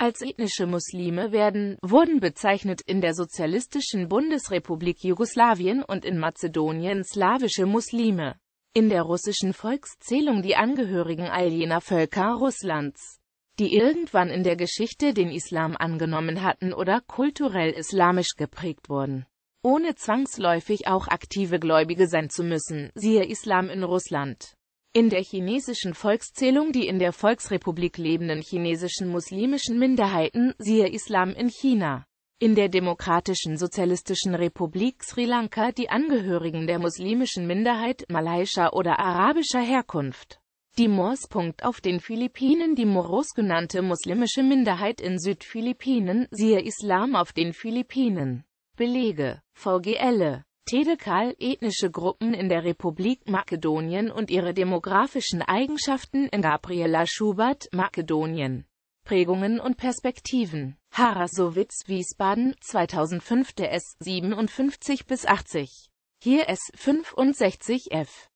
als ethnische Muslime werden, wurden bezeichnet in der sozialistischen Bundesrepublik Jugoslawien und in Mazedonien slawische Muslime. In der russischen Volkszählung die Angehörigen all jener Völker Russlands, die irgendwann in der Geschichte den Islam angenommen hatten oder kulturell islamisch geprägt wurden. Ohne zwangsläufig auch aktive Gläubige sein zu müssen, siehe Islam in Russland. In der chinesischen Volkszählung die in der Volksrepublik lebenden chinesischen muslimischen Minderheiten, siehe Islam in China. In der Demokratischen Sozialistischen Republik Sri Lanka die Angehörigen der muslimischen Minderheit malaiischer oder arabischer Herkunft. Die Moors. Auf den Philippinen Die Moros genannte muslimische Minderheit in Südphilippinen, siehe Islam auf den Philippinen. Belege, VGL Tedekal ethnische Gruppen in der Republik Makedonien und ihre demografischen Eigenschaften in Gabriela Schubert, Makedonien. Prägungen und Perspektiven. Harasowitz, Wiesbaden, 2005 der s 57 bis 80. Hier S 65 F.